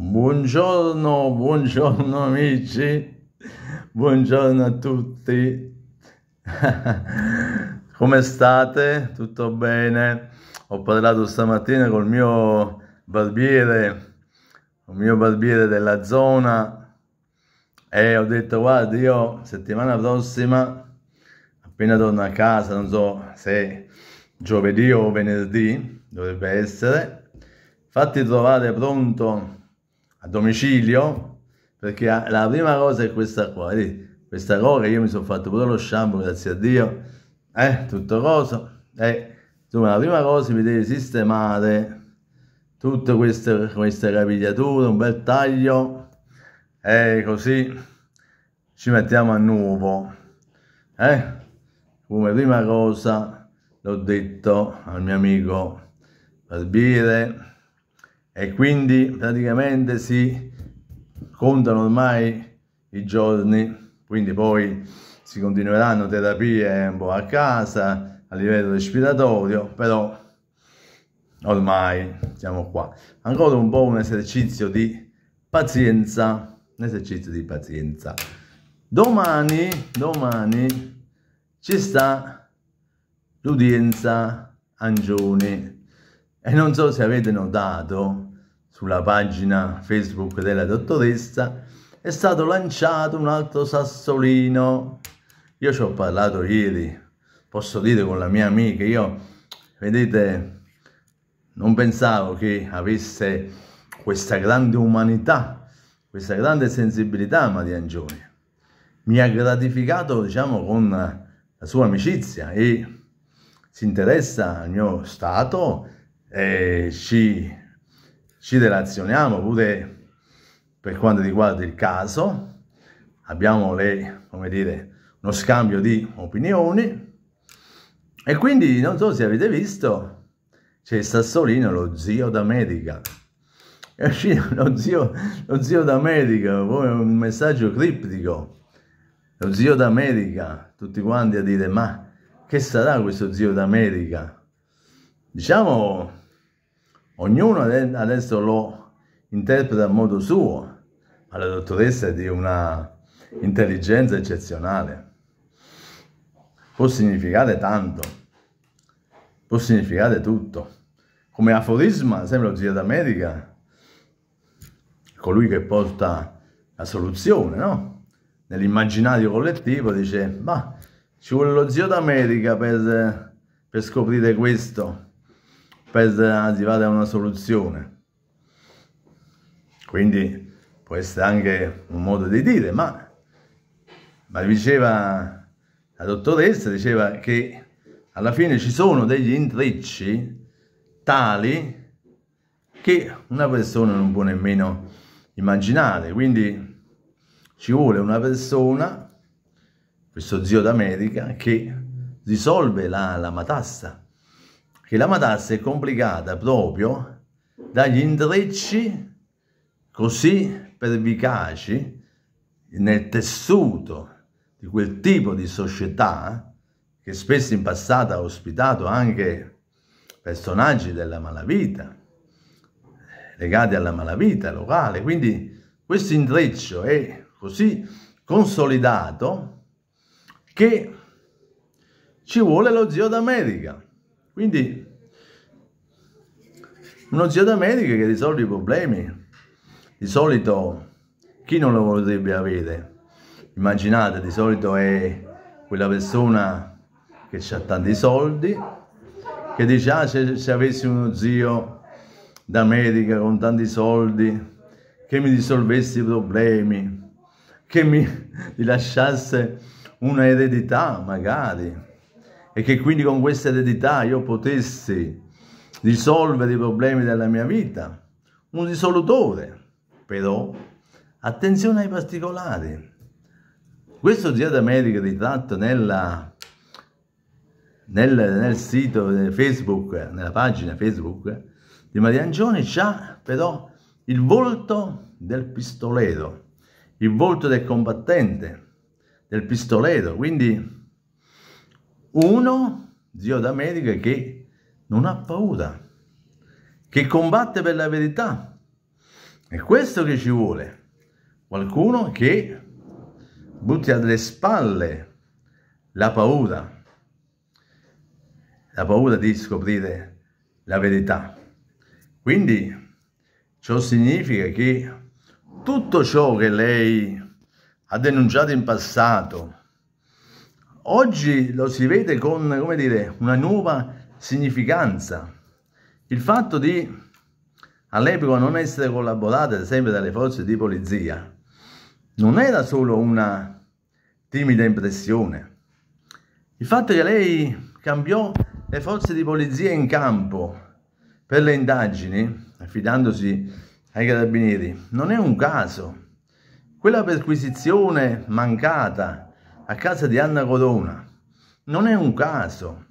Buongiorno, buongiorno amici, buongiorno a tutti. Come state? Tutto bene? Ho parlato stamattina col mio barbiere, il mio barbiere della zona e ho detto guarda io settimana prossima appena torno a casa, non so se giovedì o venerdì dovrebbe essere, fatti trovare pronto a domicilio, perché la prima cosa è questa qua, vedi? questa cosa io mi sono fatto pure lo shampoo, grazie a Dio, eh, tutto rosa, eh, insomma la prima cosa mi devi sistemare tutte queste, queste capigliature, un bel taglio, e eh, così ci mettiamo a nuovo, eh? come prima cosa l'ho detto al mio amico barbiere, e quindi praticamente si contano ormai i giorni, quindi poi si continueranno terapie un po' a casa, a livello respiratorio, però ormai siamo qua. Ancora un po' un esercizio di pazienza, un esercizio di pazienza. Domani, domani ci sta l'udienza Angioni e non so se avete notato sulla pagina Facebook della dottoressa, è stato lanciato un altro sassolino. Io ci ho parlato ieri, posso dire con la mia amica, io, vedete, non pensavo che avesse questa grande umanità, questa grande sensibilità Mariangioni. Mi ha gratificato, diciamo, con la sua amicizia e si interessa al mio stato e ci ci relazioniamo pure per quanto riguarda il caso, abbiamo le, come dire, uno scambio di opinioni e quindi non so se avete visto c'è Sassolino, lo zio d'America. È uscito lo zio, lo zio d'America, poi un messaggio criptico. Lo zio d'America, tutti quanti a dire ma che sarà questo zio d'America? Diciamo Ognuno adesso lo interpreta a modo suo, ma la dottoressa è di una intelligenza eccezionale. Può significare tanto, può significare tutto. Come aforisma, sempre lo zio d'America, colui che porta la soluzione, no? Nell'immaginario collettivo dice, ma ci vuole lo zio d'America per, per scoprire questo per arrivare eh, a una soluzione. Quindi può essere anche un modo di dire, ma, ma diceva la dottoressa, diceva che alla fine ci sono degli intrecci tali che una persona non può nemmeno immaginare. Quindi ci vuole una persona, questo zio d'America, che risolve la, la matassa che la matassa è complicata proprio dagli intrecci così pervicaci nel tessuto di quel tipo di società che spesso in passato ha ospitato anche personaggi della malavita, legati alla malavita locale. Quindi questo intreccio è così consolidato che ci vuole lo zio d'America quindi uno zio d'America che risolve i problemi. Di solito chi non lo vorrebbe avere? Immaginate, di solito è quella persona che ha tanti soldi, che dice, ah, se, se avessi uno zio d'America con tanti soldi, che mi risolvesse i problemi, che mi lasciasse una eredità magari, e che quindi con questa eredità io potessi risolvere i problemi della mia vita, un risolutore. Però attenzione ai particolari. Questo Zia d'America ritratto nella, nel, nel, sito Facebook, nella pagina Facebook di Mariangione, c'ha però il volto del pistolero, il volto del combattente, del pistolero, quindi uno, zio d'America, che non ha paura, che combatte per la verità. È questo che ci vuole. Qualcuno che butti alle spalle la paura, la paura di scoprire la verità. Quindi ciò significa che tutto ciò che lei ha denunciato in passato, Oggi lo si vede con, come dire, una nuova significanza. Il fatto di all'epoca non essere collaborate, ad esempio, dalle forze di polizia, non era solo una timida impressione. Il fatto che lei cambiò le forze di polizia in campo per le indagini, affidandosi ai carabinieri, non è un caso. Quella perquisizione mancata a casa di Anna Corona. Non è un caso.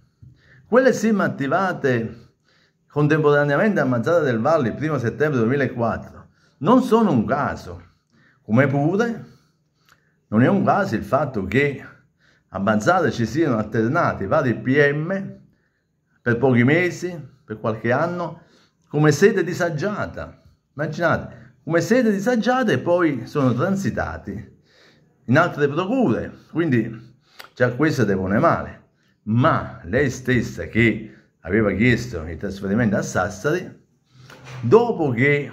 Quelle SIM attivate contemporaneamente a Mazzara del Valle il 1 settembre 2004 non sono un caso, come pure non è un caso il fatto che a Mazzara ci siano alternati vari PM per pochi mesi, per qualche anno, come sede disagiata. Immaginate, come sede disagiata e poi sono transitati in altre procure, quindi già questo te pone male. Ma lei stessa che aveva chiesto il trasferimento a Sassari, dopo che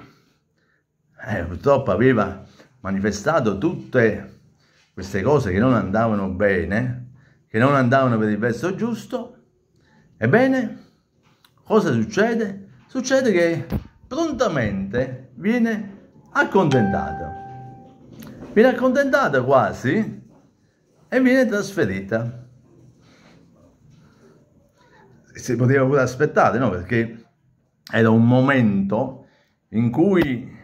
eh, purtroppo aveva manifestato tutte queste cose che non andavano bene, che non andavano per il verso giusto, ebbene, cosa succede? Succede che prontamente viene accontentato viene accontentata quasi e viene trasferita. Si poteva pure aspettare, no? Perché era un momento in cui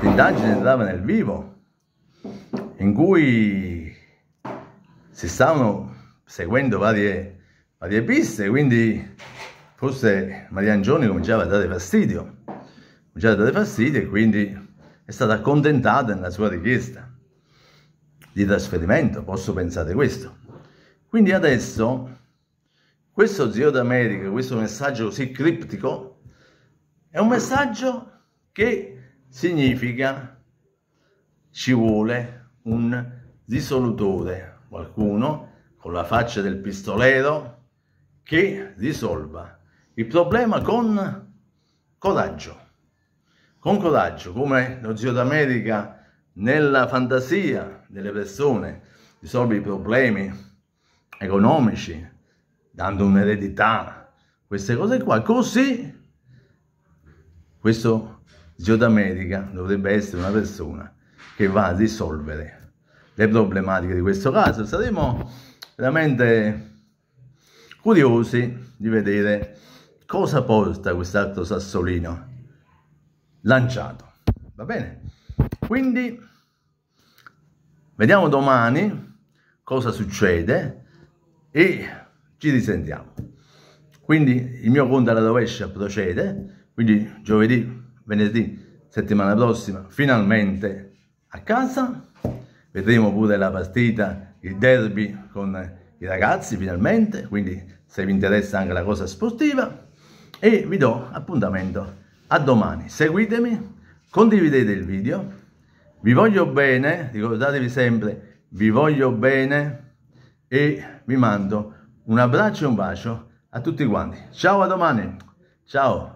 l'indagine entrava nel vivo, in cui si stavano seguendo varie, varie piste, quindi forse Mariangioni cominciava a dare fastidio, cominciava a dare fastidio e quindi è stata accontentata nella sua richiesta di trasferimento, posso pensare questo. Quindi adesso questo zio d'America, questo messaggio così criptico, è un messaggio che significa ci vuole un risolutore, qualcuno con la faccia del pistolero che risolva il problema con coraggio con coraggio, come lo zio d'America, nella fantasia delle persone, risolve i problemi economici, dando un'eredità, queste cose qua. Così questo zio d'America dovrebbe essere una persona che va a risolvere le problematiche di questo caso. Saremo veramente curiosi di vedere cosa porta quest'altro sassolino lanciato. Va bene? Quindi vediamo domani cosa succede e ci risentiamo. Quindi il mio conto alla rovescia procede, quindi giovedì, venerdì, settimana prossima, finalmente a casa. Vedremo pure la partita, il derby con i ragazzi finalmente, quindi se vi interessa anche la cosa sportiva. E vi do appuntamento a domani, seguitemi, condividete il video, vi voglio bene, ricordatevi sempre, vi voglio bene e vi mando un abbraccio e un bacio a tutti quanti. Ciao a domani, ciao!